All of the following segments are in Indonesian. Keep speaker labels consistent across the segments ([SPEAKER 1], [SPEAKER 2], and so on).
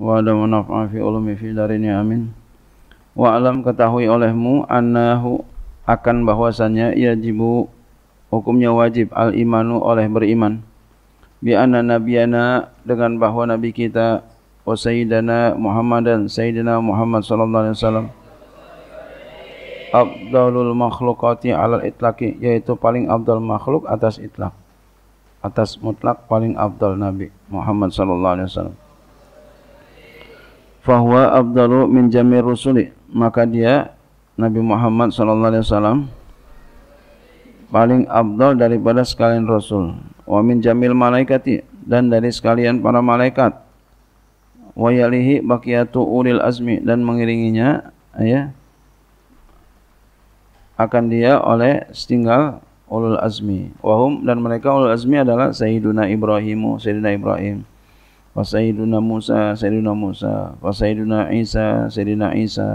[SPEAKER 1] wa adam naf'a fi ulumi fi darini amin wa alam ketahui olehmu annahu akan bahwasannya yajibu hukumnya wajib al imanu oleh beriman bi anna nabiyana dengan bahwa nabi kita wa sayyidana Muhammadan sayyidina Muhammad sallallahu alaihi wasallam abdalul makhlukati alal itlaqi yaitu paling abdal makhluk atas itlaq atas mutlak paling abdal nabi Muhammad sallallahu alaihi wasallam fahuwa afdalu min jamir rusuli maka dia Nabi Muhammad sallallahu alaihi wasallam paling Abdal daripada sekalian rasul wa min jamil malaikati dan dari sekalian para malaikat wa yalihi baqiyatu ulil azmi dan mengiringinya ya akan dia oleh setinggal ulul azmi wahum dan mereka ulul azmi adalah sayyiduna ibrahimu sayyidina ibrahim Musa موسى سيدنا موسى وسيدنا Isa, سيدنا عيسى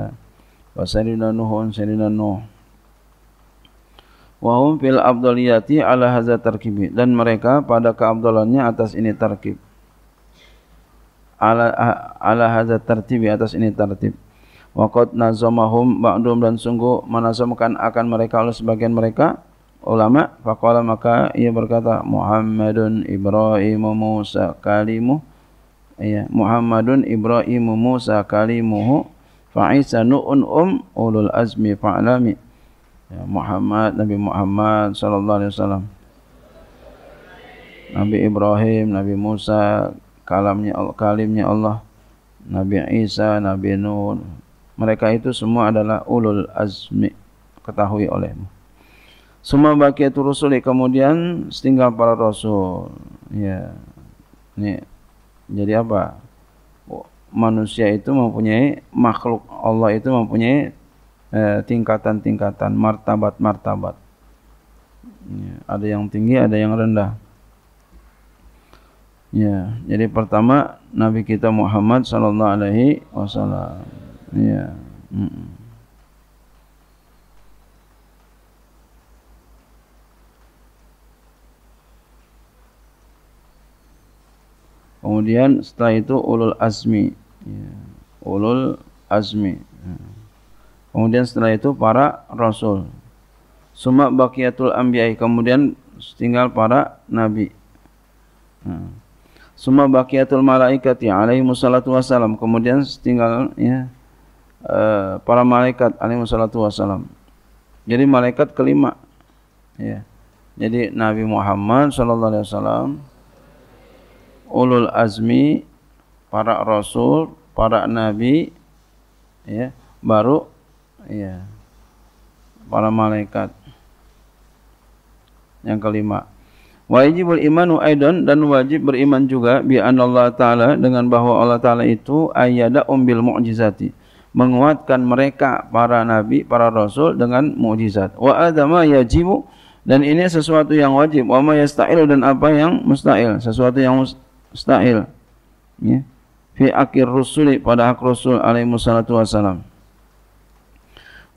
[SPEAKER 1] Nuhun sayyiduna Nuh wa Wahum fil abdoliyati ala haza tarkibi dan mereka pada keabdolannya atas ini tarkib ala ala hadza tartibi atas ini tartib qad nazamahum ba'dum dan sungguh menazamkan akan mereka oleh sebagian mereka ulama faqala maka ia berkata Muhammadun Ibrahim Musa kalimu ya Muhammadun Ibrahim Musa kalimuhu fa Isa nu'un um ulul azmi fa ya Muhammad Nabi Muhammad sallallahu alaihi wasallam Nabi Ibrahim, Nabi Musa, kalamnya kalimnya Allah, Nabi Isa, Nabi Nuh. Mereka itu semua adalah ulul azmi, ketahui olehmu. Semua bakiatul rusuli kemudian setinggal para rasul. Ya. Ini jadi apa oh, manusia itu mempunyai makhluk Allah itu mempunyai eh, tingkatan-tingkatan eh, martabat-martabat ya, ada yang tinggi ada yang rendah ya jadi pertama Nabi kita Muhammad Sallallahu Alaihi Wasallam ya mm -mm. Kemudian setelah itu ulul azmi. Ya. Ulul azmi. Ya. Kemudian setelah itu para rasul. Suma baqiyatul anbiya'i. Kemudian tinggal para nabi. Ya. Suma baqiyatul malaikati alaihi wassalatu wassalam. Kemudian tinggal ya eh, para malaikat alaihi wassalatu wassalam. Jadi malaikat kelima. Ya. Jadi Nabi Muhammad sallallahu alaihi wasallam ulul azmi, para rasul, para nabi, ya, baru ya para malaikat. Yang kelima, wajib imanu aidan dan wajib beriman juga bi Allah taala dengan bahwa Allah taala itu ayada umbil mu'jizati menguatkan mereka para nabi para rasul dengan mukjizat wa adama yajibu dan ini sesuatu yang wajib wa ma yasta'ilu dan apa yang musta'il sesuatu yang musta'il mustahil ya fi akhir rusuli pada akhir rasul alaihi wasallatu wasalam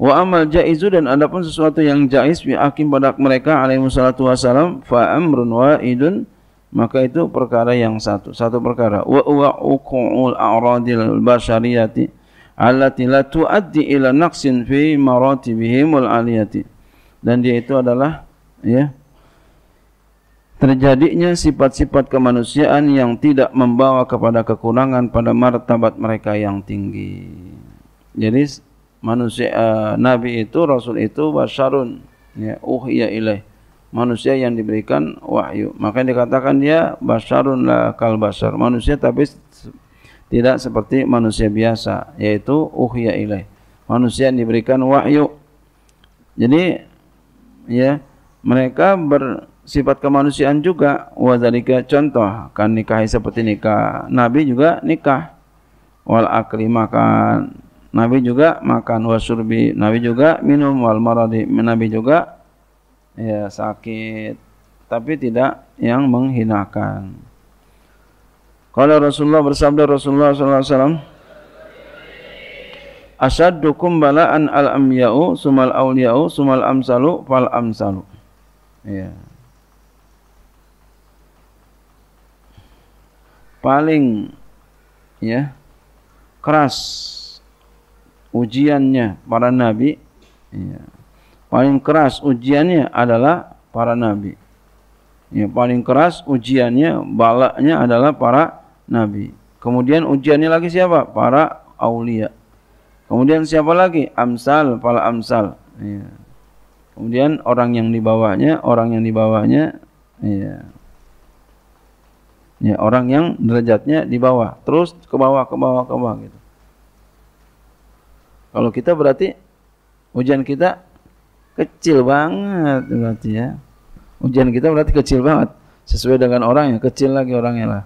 [SPEAKER 1] wa amal jaizu dan adapun sesuatu yang jaiz fi akim pada mereka alaihi wasallatu wasalam fa amrun waidun maka itu perkara yang satu satu perkara wa wa uqul aradil bashariyati allati la tuaddi ila naqsin fi maratibihim aliyati dan dia itu adalah ya terjadinya sifat-sifat kemanusiaan yang tidak membawa kepada kekurangan pada martabat mereka yang tinggi. Jadi manusia uh, nabi itu rasul itu basyarun ya uhiya ilaih manusia yang diberikan wahyu. Makanya dikatakan dia basyarun la kal basar, manusia tapi tidak seperti manusia biasa yaitu uhia ilaih. Manusia yang diberikan wahyu. Jadi ya mereka ber sifat kemanusiaan juga wazalika contoh kan nikah seperti nikah nabi juga nikah wal akli makan nabi juga makan wasurbi nabi juga minum wal maradi nabi juga ya sakit tapi tidak yang menghinakan kalau Rasulullah bersabda Rasulullah sallallahu alaihi wasallam asyaddukum bala'an al-amya'u sumal awliya'u sumal amsalu fal amsalu ya yeah. paling ya keras ujiannya para nabi ya. paling keras ujiannya adalah para nabi ya paling keras ujiannya balaknya adalah para nabi kemudian ujiannya lagi siapa para aulia kemudian siapa lagi amsal para amsal ya. kemudian orang yang dibawanya orang yang dibawanya ya ya, orang yang derajatnya di bawah terus ke bawah ke bawah ke bawah gitu kalau kita berarti ujian kita kecil banget berarti ya ujian kita berarti kecil banget sesuai dengan orangnya kecil lagi orangnya lah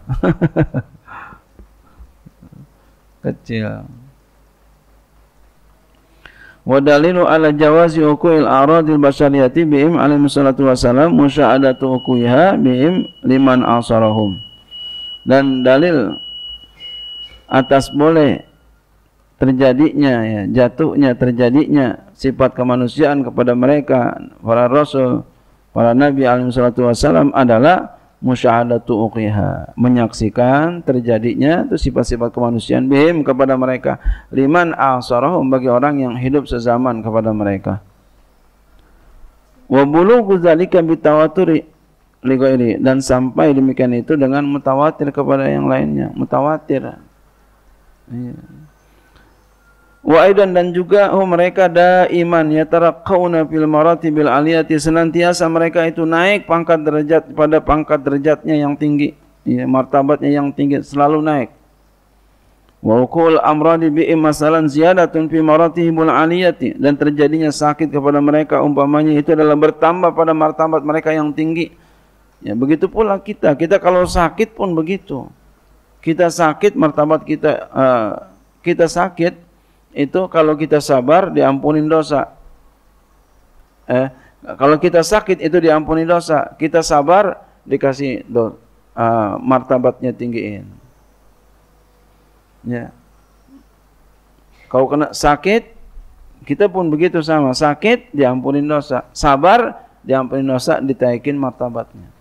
[SPEAKER 1] kecil wa dalilu ala jawazi uqul aradil bashariyati bihim alaihi salatu wasalam musyahadatu uqiha bihim liman asarahum dan dalil atas boleh terjadinya ya, jatuhnya terjadinya sifat kemanusiaan kepada mereka para rasul para nabi alaihi salatu wasallam adalah musyahadatu uqiha menyaksikan terjadinya itu sifat-sifat kemanusiaan bim kepada mereka liman asarahum bagi orang yang hidup sezaman kepada mereka wa bulughu zalika bitawaturi ini dan sampai demikian itu dengan mutawatir kepada yang lainnya mutawatir iya. wa aidan dan juga oh mereka iman daiman yatarakkauna fil maratibil aliyati senantiasa mereka itu naik pangkat derajat pada pangkat derajatnya yang tinggi ya martabatnya yang tinggi selalu naik wa uqul amradi bi masalan ziyadatun fi maratibul aliyati dan terjadinya sakit kepada mereka umpamanya itu adalah bertambah pada martabat mereka yang tinggi Ya, begitu pula kita. Kita kalau sakit pun begitu. Kita sakit, martabat kita uh, kita sakit itu kalau kita sabar diampuni dosa. Eh, kalau kita sakit itu diampuni dosa. Kita sabar dikasih do, uh, martabatnya tinggiin. Ya. Kau kena sakit, kita pun begitu sama. Sakit diampuni dosa. Sabar diampuni dosa, ditaikin martabatnya.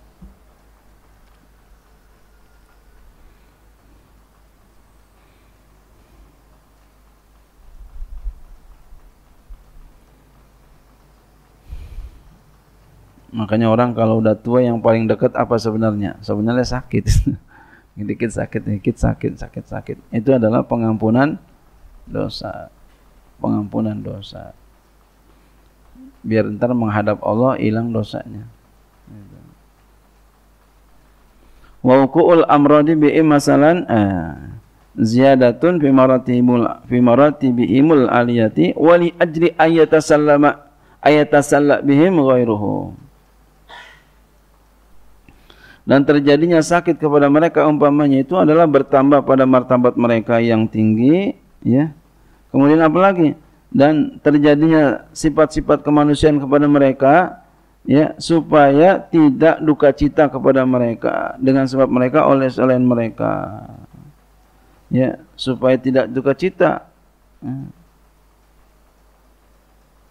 [SPEAKER 1] Makanya orang kalau udah tua yang paling dekat apa sebenarnya? Sebenarnya sakit. dikit sakit, dikit sakit, sakit, sakit. Itu adalah pengampunan dosa. Pengampunan dosa. Biar ntar menghadap Allah hilang dosanya. Gitu. Wauku'ul amradi bi'i masalan eh, ziyadatun fi maratibul fi maratibihimul aliyati wali ajri ayatasallama ayatasalla bihim ghairuhu dan terjadinya sakit kepada mereka umpamanya itu adalah bertambah pada martabat mereka yang tinggi ya kemudian apa lagi dan terjadinya sifat-sifat kemanusiaan kepada mereka ya supaya tidak duka cita kepada mereka dengan sebab mereka oleh selain mereka ya supaya tidak duka cita ya.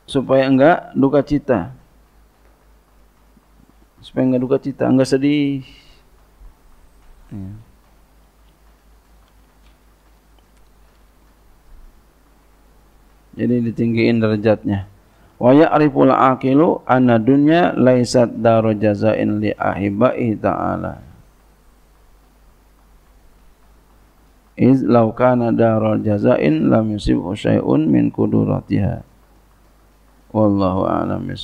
[SPEAKER 1] supaya enggak duka cita supaya nggak duka cita, nggak sedih. Ya. Jadi ditinggiin derajatnya. Wa ya'riful aqilu anna dunya laisat daru jazain li ahibai ta'ala. Iz law kana daru jazain lam yusibhu syai'un min kuduratiha. Wallahu a'lam